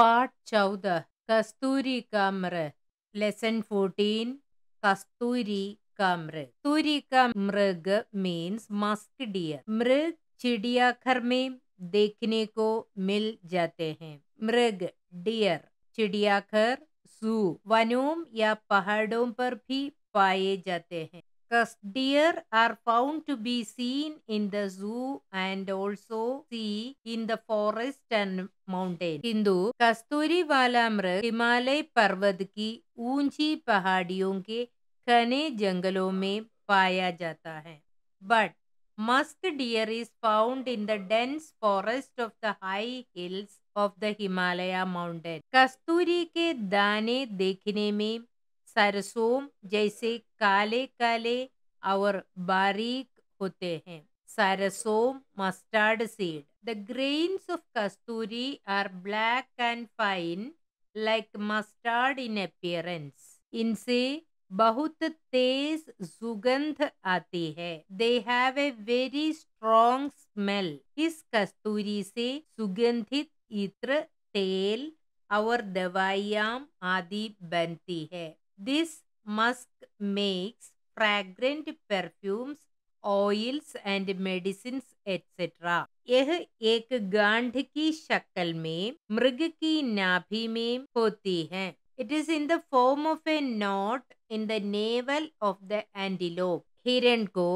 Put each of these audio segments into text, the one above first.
Part चौदह कस्तूरी का lesson fourteen कस्तूरी का तूरी का मृग मीन्स मस्क डियर मृग चिड़ियाघर में देखने को मिल जाते हैं मृग डियर चिड़ियाघर सू वनों या पहाड़ों पर भी पाए जाते हैं Because deer are found to be seen in the zoo and also see in the forest and mountain किंतु कस्तूरी वाला मृग हिमालय पर्वत की ऊंची पहाड़ियों के घने जंगलों में पाया जाता है but musk deer is found in the dense forest of the high hills of the Himalaya mountain कस्तूरी के दाने देखने में सरसों जैसे काले काले और बारीक होते हैं सरसों mustard seed the grains of कस्तूरी are black and fine like mustard in appearance इनसे बहुत तेज सुगंध आती है they have a very strong smell इस कस्तूरी से सुगंधित इत्र तेल और दवाइयाँ आदि बनती है this musk makes fragrant perfumes oils and medicines etc यह एक गांठ की शक्ल में मृग की नाभि में होती है it is in the form of a knot in the navel of the antelope हिरण को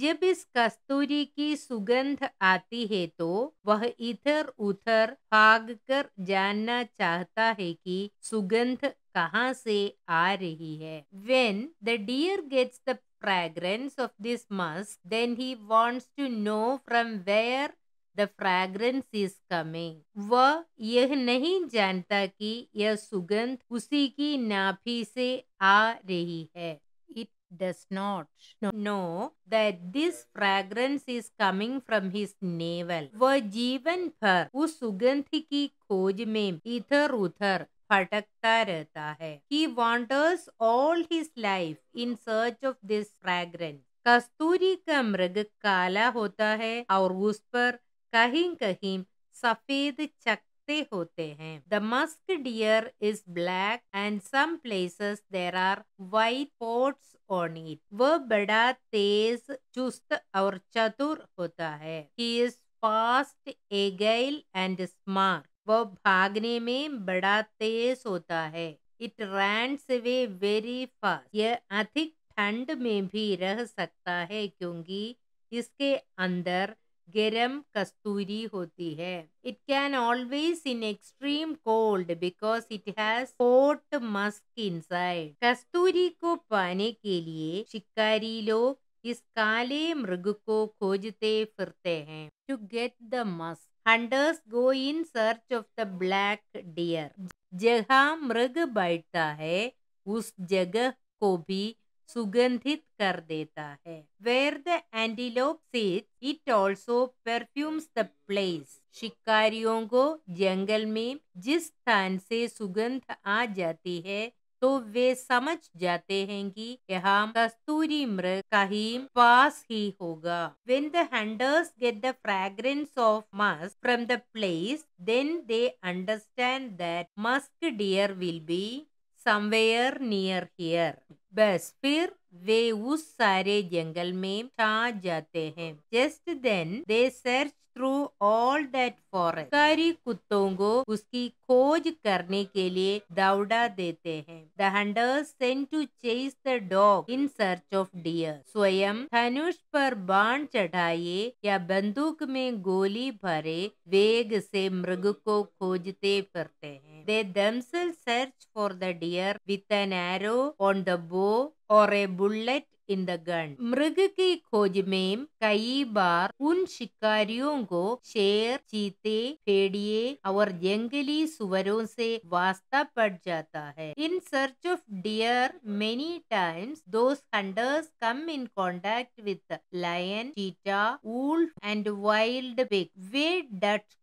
जब इस कस्तूरी की सुगंध आती है तो वह इधर उधर भाग कर जानना चाहता है कि सुगंध कहाँ से आ रही है when the deer gets the fragrance of this musk then he wants to know from where the fragrance is coming वह यह नहीं जानता कि यह सुगंध उसी की नाफी से आ रही है it does not know that this fragrance is coming from his navel वह जीवन भर उस सुगंध की खोज में इधर उधर भटकता रहता है he wanders all his life in search of this fragrance कस्तूरी का मृग काला होता है और उस पर कहीं कहीं सफेद चकते होते हैं the musk deer is black and some places there are white spots on it वह बड़ा तेज चुस्त और चतुर होता है he is fast agile and smart वह भागने में बड़ा तेज होता है it ran away very fast यह अधिक ठंड में भी रह सकता है क्योंकि इसके अंदर गर्म कस्तूरी होती है it can always in extreme cold because it has got musk inside कस्तूरी को पाने के लिए शिकारी लोग इस काले मृग को खोजते फिरते हैं to get the musk hunters go in search of the black deer जहाँ मृग बैठता है उस जगह को भी सुगंधित कर देता है where the antelope sits it also perfumes the place शिकारियों को जंगल में जिस स्थान से सुगंध आ जाती है तो वे समझ जाते हैं कि यह कस्तूरी मृग कहीं पास ही होगा when the hunters get the fragrance of musk from the place then they understand that musk deer will be somewhere near here बस फिर वे उस सारे जंगल में छा जाते हैं just then they search through all that forest सारी कुत्तों को उसकी खोज करने के लिए दौड़ा देते हैं the hunters sent to chase the dog in search of deer स्वयं धनुष पर बाण चढ़ाए या बंदूक में गोली भरे वेग से मृग को खोजते फिरते हैं They themselves search for the deer with an arrow on the bow or a bullet in the gun मृग की खोज में कई बार उन शिकारियों को शेर चीते भेड़िए और जंगली सुवरों से वास्ता पड़ जाता है in search of deer many times those hunters come in contact with lion cheetah wolf and wild pig वे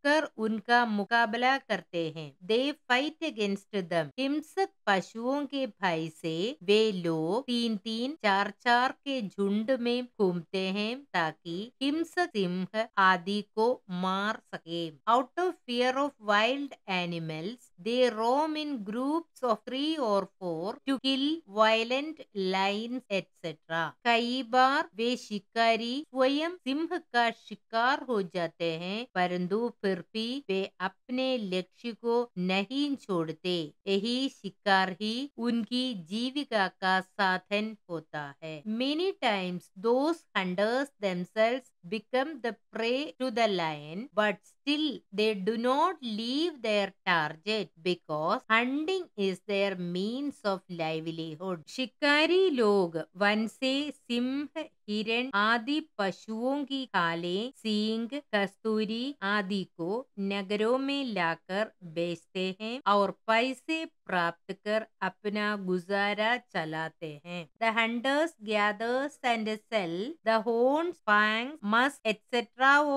कर उनका मुकाबला करते हैं दे फाइट अगेंस्ट दम हिंसक पशुओं के भाई से वे लोग तीन तीन चार चार शिकार के झुंड में घूमते हैं ताकि हिंसक सिंह आदि को मार सके out of fear of wild animals they roam in group of three और four to kill violent lion etcetera कई बार वे शिकारी स्वयं सिंह का शिकार हो जाते हैं परंतु फिर भी वे अपने लक्ष्य को नहीं छोड़ते यही शिकार ही उनकी जीविका का साधन होता है Many times those hunters themselves become the prey to the lion but still they do not leave their target because hunting is their means of livelihood shikari log vanse simh Singh हिरण आदि पशुओं की खालें सींग कस्तूरी आदि को नगरों में लाकर बेचते हैं और पैसे प्राप्त कर अपना गुजारा चलाते हैं the hunters gathers and sell the horn fang commerce, etc.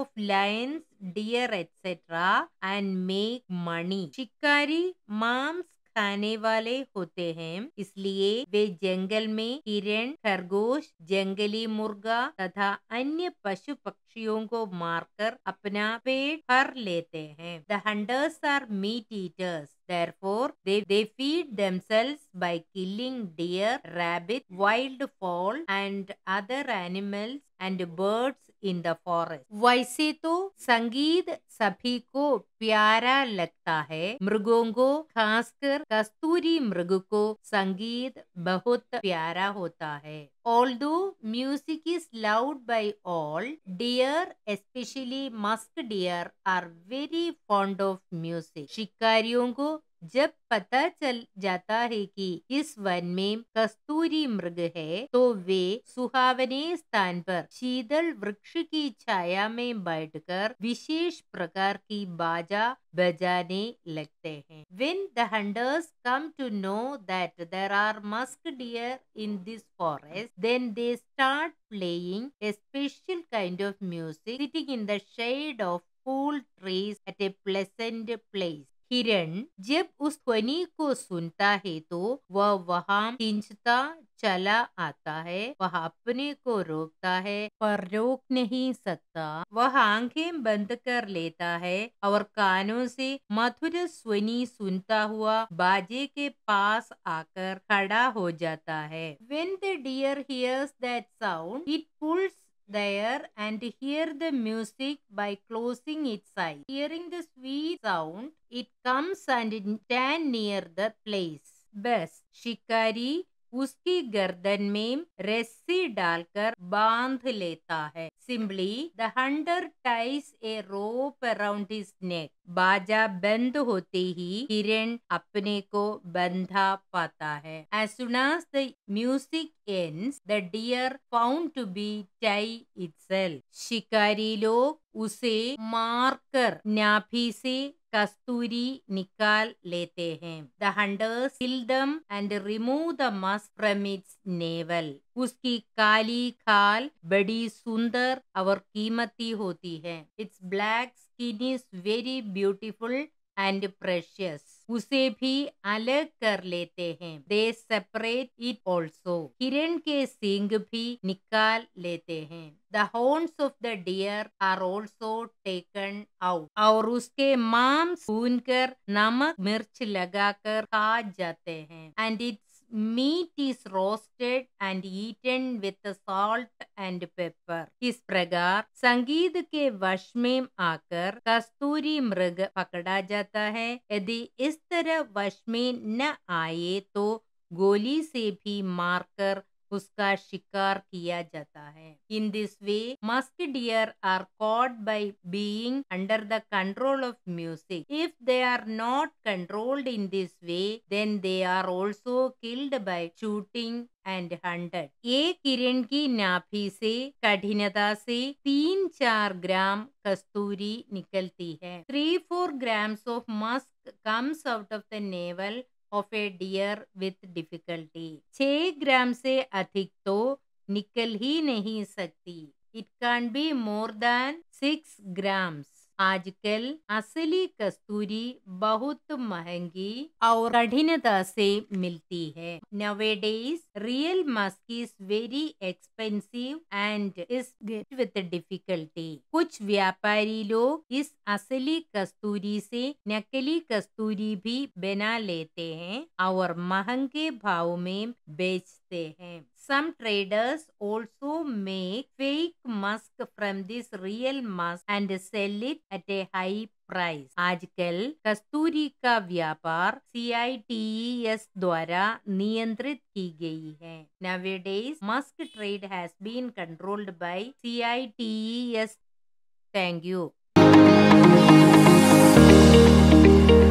of lions, deer, etc. and make money. शिकारी मांस खाने वाले होते हैं इसलिए वे जंगल में हिरण खरगोश जंगली मुर्गा तथा अन्य पशु पक्षियों को मारकर अपना पेट भर लेते हैं the hunters are meat eaters Therefore, they, they feed themselves by killing deer, rabbit, wild fowl and other animals and birds in the forest वैसे तो संगीत सभी को प्यारा लगता है मृगों को खासकर कस्तूरी मृग को संगीत बहुत प्यारा होता है all though music is loved by all deer especially musk deer are very fond of music शिकारियों को जब पता चल जाता है कि इस वन में कस्तूरी मृग है तो वे सुहावने स्थान पर शीतल वृक्ष की छाया में बैठकर विशेष प्रकार की बाजा बजाने लगते हैं When the hunters come to know that there are musk deer in this forest, then they start playing a special kind of music sitting in the shade of cool trees at a pleasant place. हिरण जब उस ध्वनि को सुनता है तो वह वहाँ खींचता चला आता है वह अपने को रोकता है पर रोक नहीं सकता वह आंखें बंद कर लेता है और कानों से मधुर स्वनी सुनता हुआ बाजे के पास आकर खड़ा हो जाता है when the deer hears that sound it pulls there and hear the music by closing its eyes. Hearing the sweet sound, it comes and stand near the place. Best. Shikari उसकी गर्दन में रस्सी डालकर बांध लेता है simply the hunter ties a rope around his neck बाजा बंद होते ही हिरण अपने को बंधा पाता है as soon as the music ends the deer found to be tied itself शिकारी लोग उसे मार्कर न्याफी से कस्तूरी निकाल लेते हैं the hunters seldom and remove the musk from its navel उसकी काली खाल बड़ी सुंदर और कीमती होती है its black skin is very beautiful and precious उसे भी अलग कर लेते हैं दे सेपरेट इट ऑल्सो हिरण के सिंग भी निकाल लेते हैं the horns of the deer are also taken out और उसके मांस भून कर नमक मिर्च लगाकर खा जाते हैं and it meat is roasted and eaten with salt and pepper. इस प्रकार संगीत के वश में आकर कस्तूरी मृग पकड़ा जाता है यदि इस तरह वश में न आए तो गोली से भी मारकर उसका शिकार किया जाता है in this way musk deer are caught by being under the control of music if they are not controlled in this way then they are also killed by shooting and hundred एक किरण की नाभि से कठिनता से तीन चार ग्राम कस्तूरी निकलती है three four grams of musk comes out of the navel of a deer with difficulty छ ग्राम से अधिक तो निकल ही नहीं सकती it can be more than six grams आजकल असली कस्तूरी बहुत महंगी और कठिनता से मिलती है nowadays real musk is very expensive and is get with difficulty कुछ व्यापारी लोग इस असली कस्तूरी से नकली कस्तूरी भी बना लेते हैं और महंगे भाव में बेचते हैं Some traders also make fake musk from this real musk and sell it at a high price आजकल कस्तूरी का व्यापार सी आई टी एस द्वारा नियंत्रित की गई है nowadays musk trade has been controlled by C I T S thank you